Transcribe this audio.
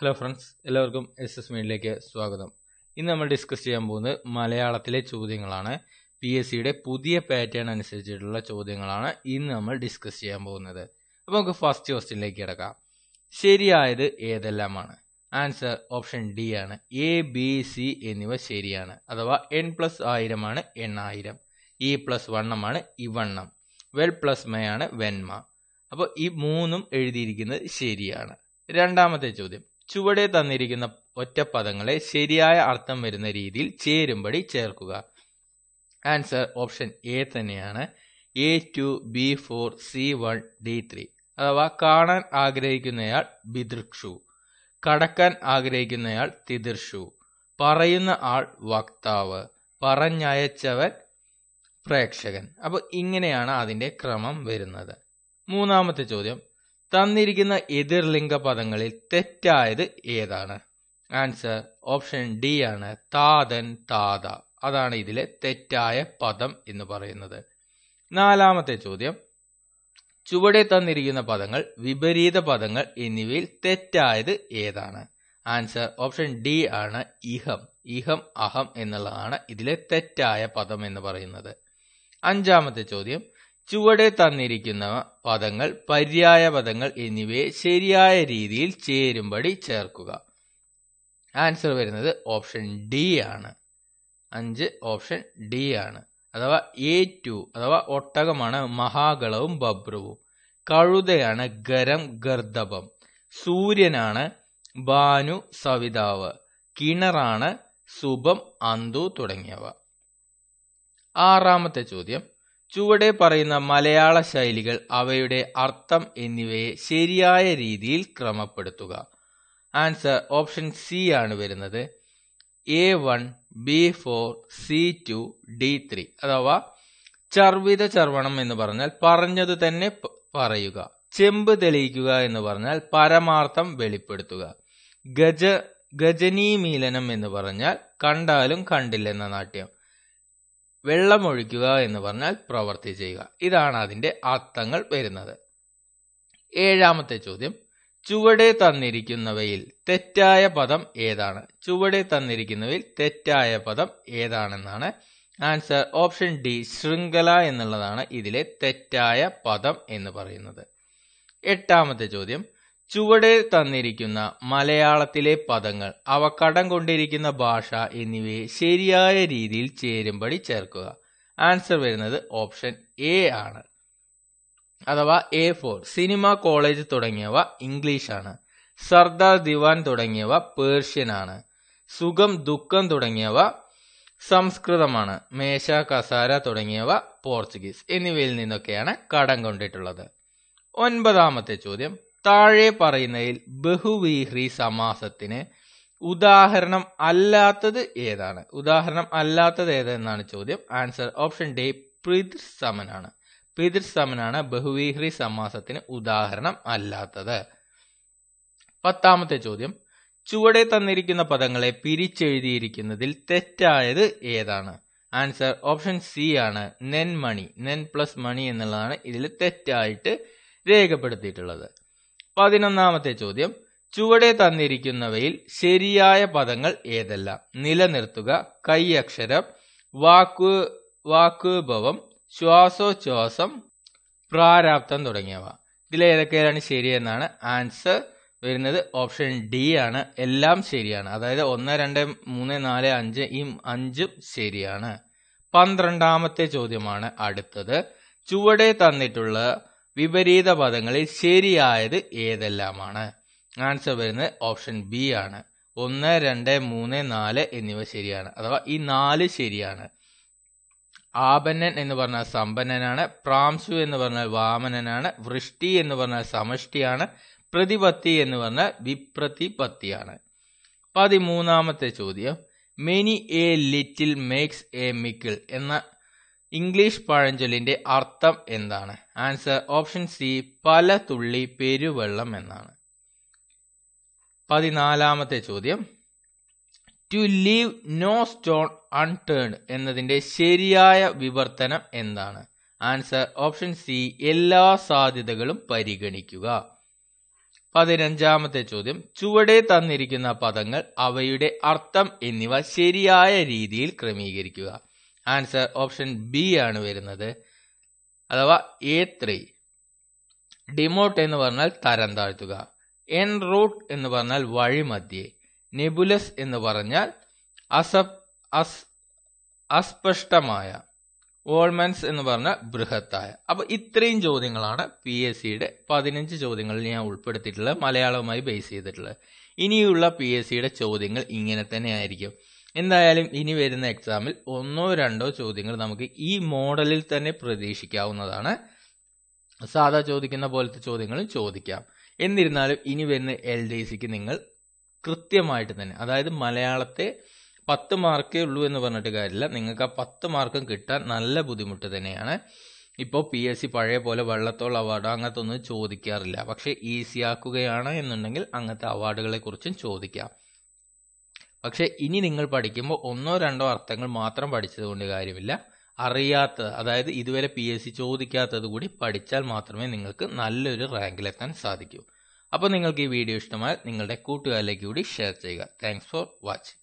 hello friends എല്ലാവർക്കും S S മീഡിയയിലേക്ക് സ്വാഗതം ഇന്ന് നമ്മൾ ഡിസ്കസ് ചെയ്യാൻ പോകുന്നത് മലയാളത്തിലെ ചോദ്യങ്ങളാണ് പി എസ് സിയുടെ പുതിയ പാറ്റേൺ അനുസരിച്ചിട്ടുള്ള ചോദ്യങ്ങളാണ് ഇന്ന് നമ്മൾ ഡിസ്കസ് ചെയ്യാൻ പോകുന്നത് അപ്പോൾ നമുക്ക് ഫസ്റ്റ് ക്വസ്റ്റ്യനിലേക്ക് കിടക്കാം ശരിയായത് ഏതെല്ലാമാണ് ആൻസർ ഓപ്ഷൻ ഡി ആണ് എ ബി സി എന്നിവ ശരിയാണ് അഥവാ എൻ പ്ലസ് ആയിരമാണ് എണ്ണായിരം ഇ പ്ലസ് വണ്ണമാണ് ഇവണ്ണം വെൽ പ്ലസ് ആണ് വെൻമ അപ്പോൾ ഈ മൂന്നും എഴുതിയിരിക്കുന്നത് ശരിയാണ് രണ്ടാമത്തെ ചോദ്യം ചുവടെ തന്നിരിക്കുന്ന ഒറ്റപ്പദങ്ങളെ ശരിയായ അർത്ഥം വരുന്ന രീതിയിൽ ചേരുംപടി ചേർക്കുക ആൻസർ ഓപ്ഷൻ എ തന്നെയാണ് A two B four C one D three അഥവാ കാണാൻ ആഗ്രഹിക്കുന്നയാൾ ബിദൃക്ഷു കടക്കാൻ ആഗ്രഹിക്കുന്നയാൾ തിദൃഷു പറയുന്ന ആൾ വക്താവ് പറഞ്ഞയച്ചവൻ പ്രേക്ഷകൻ അപ്പോൾ ഇങ്ങനെയാണ് അതിന്റെ ക്രമം വരുന്നത് മൂന്നാമത്തെ ചോദ്യം തന്നിരിക്കുന്ന ലിംഗ പദങ്ങളിൽ തെറ്റായത് ഏതാണ് ആൻസർ ഓപ്ഷൻ ഡി ആണ് താതൻ താത അതാണ് ഇതിലെ തെറ്റായ പദം എന്ന് പറയുന്നത് നാലാമത്തെ ചോദ്യം ചുവടെ തന്നിരിക്കുന്ന പദങ്ങൾ വിപരീത പദങ്ങൾ എന്നിവയിൽ തെറ്റായത് ഏതാണ് ആൻസർ ഓപ്ഷൻ ഡി ആണ് ഇഹം ഇഹം അഹം എന്നുള്ളതാണ് ഇതിലെ തെറ്റായ പദം എന്ന് പറയുന്നത് അഞ്ചാമത്തെ ചോദ്യം ചുവടെ തന്നിരിക്കുന്ന പദങ്ങൾ പര്യായ പദങ്ങൾ എന്നിവയെ ശരിയായ രീതിയിൽ ചേരുമ്പടി ചേർക്കുക ആൻസർ വരുന്നത് ഓപ്ഷൻ ഡി ആണ് അഞ്ച് ഓപ്ഷൻ ഡി ആണ് അഥവാ എ ടു അഥവാ ഒട്ടകമാണ് മഹാഗളവും ബബ്രുവും കഴുതയാണ് ഗരം ഗർദബം സൂര്യനാണ് ഭാനു സവിതാവ് കിണറാണ് സുഭം അന്തു തുടങ്ങിയവ ആറാമത്തെ ചോദ്യം ചുവടെ പറയുന്ന മലയാള ശൈലികൾ അവയുടെ അർത്ഥം എന്നിവയെ ശരിയായ രീതിയിൽ ക്രമപ്പെടുത്തുക ആൻസർ ഓപ്ഷൻ സി ആണ് വരുന്നത് A one B four C two D three അഥവാ ചർവിത ചർവണം എന്ന് പറഞ്ഞാൽ പറഞ്ഞത് തന്നെ പറയുക ചെമ്പ് തെളിയിക്കുക എന്ന് പറഞ്ഞാൽ പരമാർത്ഥം വെളിപ്പെടുത്തുക ഗജ ഗജനീമീലനം എന്ന് പറഞ്ഞാൽ കണ്ടാലും കണ്ടില്ലെന്ന നാട്യം വെള്ളമൊഴിക്കുക എന്ന് പറഞ്ഞാൽ പ്രവർത്തി ചെയ്യുക ഇതാണ് അതിൻ്റെ അർത്ഥങ്ങൾ വരുന്നത് ഏഴാമത്തെ ചോദ്യം ചുവടെ തന്നിരിക്കുന്നവയിൽ തെറ്റായ പദം ഏതാണ് ചുവടെ തന്നിരിക്കുന്നവയിൽ തെറ്റായ പദം ഏതാണെന്നാണ് ആൻസർ ഓപ്ഷൻ ഡി ശൃംഖല എന്നുള്ളതാണ് ഇതിലെ തെറ്റായ പദം എന്ന് പറയുന്നത് എട്ടാമത്തെ ചോദ്യം ചുവടെ തന്നിരിക്കുന്ന മലയാളത്തിലെ പദങ്ങൾ അവ കടം കൊണ്ടിരിക്കുന്ന ഭാഷ എന്നിവയെ ശരിയായ രീതിയിൽ ചേരുമ്പടി ചേർക്കുക ആൻസർ വരുന്നത് ഓപ്ഷൻ എ ആണ് അഥവാ എ ഫോർ സിനിമ കോളേജ് തുടങ്ങിയവ ഇംഗ്ലീഷാണ് സർദാർ ദിവാൻ തുടങ്ങിയവ പേർഷ്യൻ ആണ് സുഖം ദുഃഖം തുടങ്ങിയവ സംസ്കൃതമാണ് മേശ കസാര തുടങ്ങിയവ പോർച്ചുഗീസ് എന്നിവയിൽ നിന്നൊക്കെയാണ് കടം കൊണ്ടിട്ടുള്ളത് ഒൻപതാമത്തെ ചോദ്യം താഴെ പറയുന്നതിൽ ബഹുവീഹ്രി സമാസത്തിന് ഉദാഹരണം അല്ലാത്തത് ഏതാണ് ഉദാഹരണം അല്ലാത്തത് ഏതെന്നാണ് ചോദ്യം ആൻസർ ഓപ്ഷൻ ഡി പിതൃസമനാണ് പിതൃസമനാണ് ബഹുവീഹ്രി സമാസത്തിന് ഉദാഹരണം അല്ലാത്തത് പത്താമത്തെ ചോദ്യം ചുവടെ തന്നിരിക്കുന്ന പദങ്ങളെ പിരിച്ചെഴുതിയിരിക്കുന്നതിൽ തെറ്റായത് ഏതാണ് ആൻസർ ഓപ്ഷൻ സി ആണ് നെൻ മണി നെൻ പ്ലസ് മണി എന്നുള്ളതാണ് ഇതിൽ തെറ്റായിട്ട് രേഖപ്പെടുത്തിയിട്ടുള്ളത് പതിനൊന്നാമത്തെ ചോദ്യം ചുവടെ തന്നിരിക്കുന്നവയിൽ ശരിയായ പദങ്ങൾ ഏതെല്ലാം നിലനിർത്തുക കൈയക്ഷരം വാക്ക് വാക്കുഭവം ശ്വാസോച്ഛ്വാസം പ്രാരാബ്ദം തുടങ്ങിയവ ഏതൊക്കെയാണ് ശരിയെന്നാണ് ആൻസർ വരുന്നത് ഓപ്ഷൻ ഡി ആണ് എല്ലാം ശരിയാണ് അതായത് ഒന്ന് രണ്ട് മൂന്ന് നാല് അഞ്ച് ഈ അഞ്ചും ശരിയാണ് പന്ത്രണ്ടാമത്തെ ചോദ്യമാണ് അടുത്തത് ചുവടെ തന്നിട്ടുള്ള വിപരീത പദങ്ങളിൽ ശരിയായത് ഏതെല്ലാമാണ് ആൻസർ വരുന്നത് ഓപ്ഷൻ ബി ആണ് ഒന്ന് രണ്ട് മൂന്ന് നാല് എന്നിവ ശരിയാണ് അഥവാ ഈ നാല് ശരിയാണ് ആപന്നൻ എന്ന് പറഞ്ഞാൽ സമ്പന്നനാണ് പ്രാംസു എന്ന് പറഞ്ഞാൽ വാമനനാണ് വൃഷ്ടി എന്ന് പറഞ്ഞാൽ സമഷ്ടിയാണ് പ്രതിപത്തി എന്ന് പറഞ്ഞാൽ വിപ്രതിപത്തിയാണ് പതിമൂന്നാമത്തെ ചോദ്യം many a little makes a mickle എന്ന ഇംഗ്ലീഷ് പഴഞ്ചൊല്ലിന്റെ അർത്ഥം എന്താണ് ആൻസർ ഓപ്ഷൻ സി പല തുള്ളി പെരുവെള്ളം എന്നാണ് പതിനാലാമത്തെ ചോദ്യം to leave no stone unturned എന്നതിന്റെ ശരിയായ വിവർത്തനം എന്താണ് ആൻസർ ഓപ്ഷൻ സി എല്ലാ സാധ്യതകളും പരിഗണിക്കുക പതിനഞ്ചാമത്തെ ചോദ്യം ചുവടെ തന്നിരിക്കുന്ന പദങ്ങൾ അവയുടെ അർത്ഥം എന്നിവ ശരിയായ രീതിയിൽ ക്രമീകരിക്കുക ആൻസർ ഓപ്ഷൻ ബി ആണ് വരുന്നത് അഥവാ എ ത്രീ ഡിമോട്ട് എന്ന് പറഞ്ഞാൽ തരം താഴ്ത്തുക എൻ റൂട്ട് എന്ന് പറഞ്ഞാൽ വഴിമധ്യേ നെബുലസ് എന്ന് പറഞ്ഞാൽ അസപ് അസ് അസ്പഷ്ടമായ ഓൾമെൻസ് എന്ന് പറഞ്ഞ ബൃഹത്തായ അപ്പൊ ഇത്രയും ചോദ്യങ്ങളാണ് പി എസ് സിയുടെ പതിനഞ്ച് ചോദ്യങ്ങളിൽ ഞാൻ ഉൾപ്പെടുത്തിയിട്ടുള്ളത് മലയാളവുമായി ബേസ് ചെയ്തിട്ടുള്ളത് ഇനിയുള്ള പി എസ് സിയുടെ ചോദ്യങ്ങൾ ഇങ്ങനെ തന്നെ ആയിരിക്കും എന്തായാലും ഇനി വരുന്ന എക്സാമിൽ ഒന്നോ രണ്ടോ ചോദ്യങ്ങൾ നമുക്ക് ഈ മോഡലിൽ തന്നെ പ്രതീക്ഷിക്കാവുന്നതാണ് സാധാ ചോദിക്കുന്ന പോലത്തെ ചോദ്യങ്ങളും ചോദിക്കാം എന്നിരുന്നാലും ഇനി വരുന്ന എൽ ഡി സിക്ക് നിങ്ങൾ കൃത്യമായിട്ട് തന്നെ അതായത് മലയാളത്തെ പത്ത് മാർക്കേ ഉള്ളൂ എന്ന് പറഞ്ഞിട്ട് കാര്യമില്ല നിങ്ങൾക്ക് ആ പത്ത് മാർക്കും കിട്ടാൻ നല്ല ബുദ്ധിമുട്ട് തന്നെയാണ് ഇപ്പോൾ പി എസ് സി പഴയ പോലെ വള്ളത്തോൾ അവാർഡോ അങ്ങനത്തെ ഒന്നും ചോദിക്കാറില്ല പക്ഷേ ഈസിയാക്കുകയാണ് എന്നുണ്ടെങ്കിൽ അങ്ങനത്തെ കുറിച്ചും ചോദിക്കാം പക്ഷെ ഇനി നിങ്ങൾ പഠിക്കുമ്പോൾ ഒന്നോ രണ്ടോ അർത്ഥങ്ങൾ മാത്രം പഠിച്ചതുകൊണ്ട് കാര്യമില്ല അറിയാത്ത അതായത് ഇതുവരെ പി എസ് സി ചോദിക്കാത്തത് കൂടി പഠിച്ചാൽ മാത്രമേ നിങ്ങൾക്ക് നല്ലൊരു റാങ്കിലെത്താൻ സാധിക്കൂ അപ്പോൾ നിങ്ങൾക്ക് ഈ വീഡിയോ ഇഷ്ടമായാൽ നിങ്ങളുടെ കൂട്ടുകാരിലേക്ക് കൂടി ഷെയർ ചെയ്യുക താങ്ക്സ് ഫോർ വാച്ചിങ്